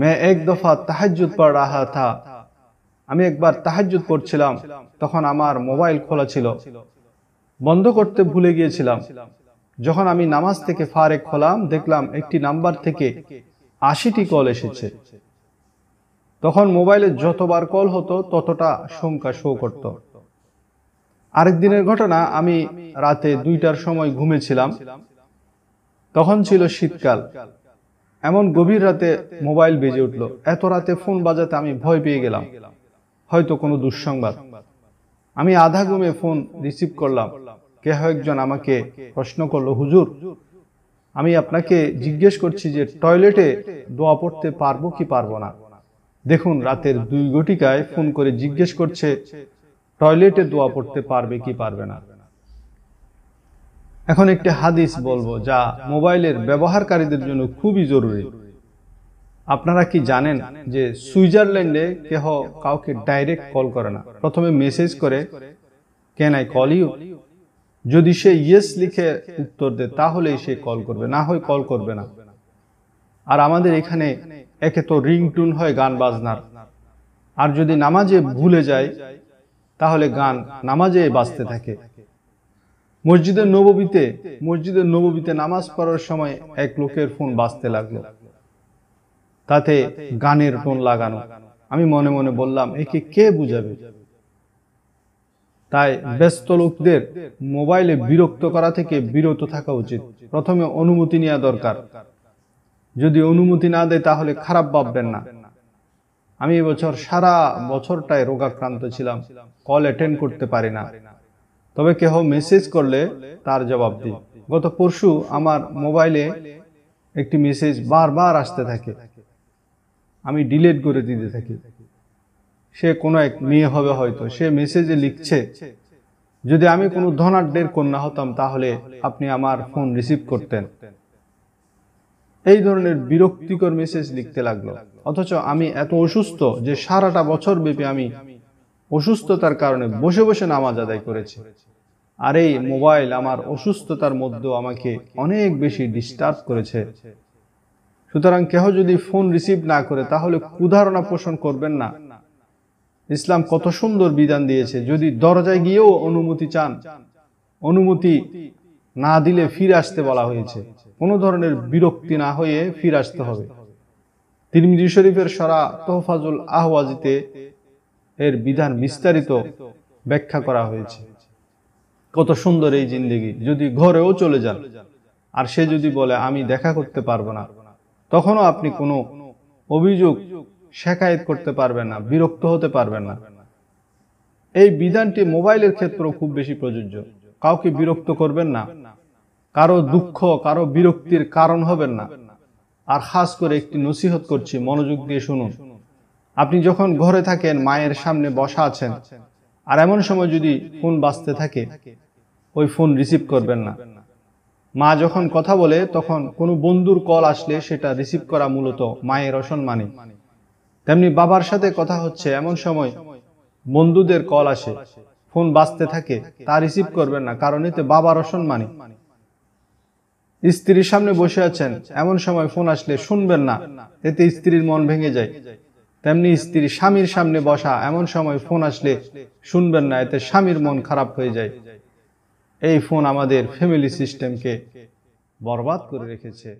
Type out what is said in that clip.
মেয়ে এক দফা তাহাজুদ পড় রাহা থা আমি একবার তাহাজুদ করছিলাম তখন আমার মোবাইল খোলা ছিল বন্ধ করতে ভুলে গিয়েছিলাম যখন আমি নামাজ থেকে ফারেক খোলাম দেখলাম একটি নাম্বার থেকে আশিটি কল এসেছে তখন মোবাইলে যতবার কল হতো ততটা শঙ্কা শো করত আরেক দিনের ঘটনা আমি রাতে দুইটার সময় ঘুমেছিলাম তখন ছিল শীতকাল এমন গভীর রাতে মোবাইল বেজে উঠল এত রাতে ফোন বাজাতে আমি ভয় পেয়ে গেলাম হয়তো কোনো দুঃসংবাদ আমি আধা ঘুমে ফোন রিসিভ করলাম কে একজন আমাকে প্রশ্ন করলো হুজুর আমি আপনাকে জিজ্ঞেস করছি যে টয়লেটে দোয়া পড়তে পারবো কি পারবো না দেখুন রাতের দুই ঘটিকায় ফোন করে জিজ্ঞেস করছে টয়লেটে দোয়া পড়তে পারবে কি পারবে না এখন একটি হাদিস বলবো যা মোবাইলের ব্যবহারকারীদের জন্য খুবই জরুরি আপনারা কি জানেন যে সুইজারল্যান্ডে কেহ কাউকে ডাইরেক্ট কল করে না প্রথমে মেসেজ করে কেন আই কল ইউ যদি সে ইয়েস লিখে উত্তর দেয় তাহলেই সে কল করবে না হয় কল করবে না আর আমাদের এখানে একে তো রিংটুন হয় গান বাজনার আর যদি নামাজে ভুলে যায় তাহলে গান নামাজে বাজতে থাকে মসজিদের নবীতে মসজিদের নবীতে নামাজ পড়ার সময় এক লোকের ফোন বাঁচতে লাগলো তাতে গানের টোন লাগানো আমি মনে মনে বললাম একে কে বুঝাবে তাই ব্যস্ত লোকদের মোবাইলে বিরক্ত করা থেকে বিরত থাকা উচিত প্রথমে অনুমতি নেওয়া দরকার যদি অনুমতি না দেয় তাহলে খারাপ ভাববেন না আমি এবছর সারা বছরটায় রোগাক্রান্ত ছিলাম কল অ্যাটেন্ড করতে পারি না তবে কেহ মেসেজ করলে তার জবাব দিই গত পরশু আমার মোবাইলে একটি মেসেজ বারবার আসতে থাকে আমি ডিলেট করে দিতে থাকি সে কোনো এক মেয়ে হবে হয়তো সে মেসেজে লিখছে যদি আমি কোনো ধনাঢ্যের কন্যা হতাম তাহলে আপনি আমার ফোন রিসিভ করতেন এই ধরনের বিরক্তিকর মেসেজ লিখতে লাগলো অথচ আমি এত অসুস্থ যে সারাটা বছর ব্যাপী আমি অসুস্থতার কারণে বসে বসে নামাজ আদায় করেছে আর এই মোবাইল আমার অসুস্থতার মধ্যেও আমাকে অনেক বেশি ডিস্টার্ব করেছে সুতরাং কেহ যদি ফোন রিসিভ না করে তাহলে কুধারণা পোষণ করবেন না ইসলাম কত সুন্দর বিধান দিয়েছে যদি দরজায় গিয়েও অনুমতি চান অনুমতি না দিলে ফিরে আসতে বলা হয়েছে কোনো ধরনের বিরক্তি না হয়ে ফিরে আসতে হবে তিরমিজি শরীফের সরা তোহফাজুল আহওয়াজিতে এর বিধান বিস্তারিত ব্যাখ্যা করা হয়েছে কত সুন্দর এই জিন্দিগি যদি ঘরেও চলে যান আর সে যদি বলে আমি দেখা করতে পারবো না তখনও আপনি কোনো অভিযোগ শেখায়ত করতে পারবেন না বিরক্ত হতে পারবেন না এই বিধানটি মোবাইলের ক্ষেত্রেও খুব বেশি প্রযোজ্য কাউকে বিরক্ত করবেন না কারো দুঃখ কারো বিরক্তির কারণ হবেন না আর খাস করে একটি নসিহত করছি মনোযোগ দিয়ে শুনুন আপনি যখন ঘরে থাকেন মায়ের সামনে বসা আছেন আর এমন সময় যদি ফোন বাঁচতে থাকে ওই ফোন রিসিভ করবেন না মা যখন কথা বলে তখন কোনো বন্ধুর কল আসলে সেটা রিসিভ করা মূলত মায়ের অসম্মানে তেমনি বাবার সাথে কথা হচ্ছে এমন সময় বন্ধুদের কল আসে ফোন বাঁচতে থাকে তা রিসিভ করবেন না কারণ এতে বাবার অসম্মানে স্ত্রীর সামনে বসে আছেন এমন সময় ফোন আসলে শুনবেন না এতে স্ত্রীর মন ভেঙে যায় তেমনি স্ত্রী স্বামীর সামনে বসা এমন সময় ফোন আসলে শুনবেন না এতে স্বামীর মন খারাপ হয়ে যায় এই ফোন আমাদের ফ্যামিলি সিস্টেমকে বরবাদ করে রেখেছে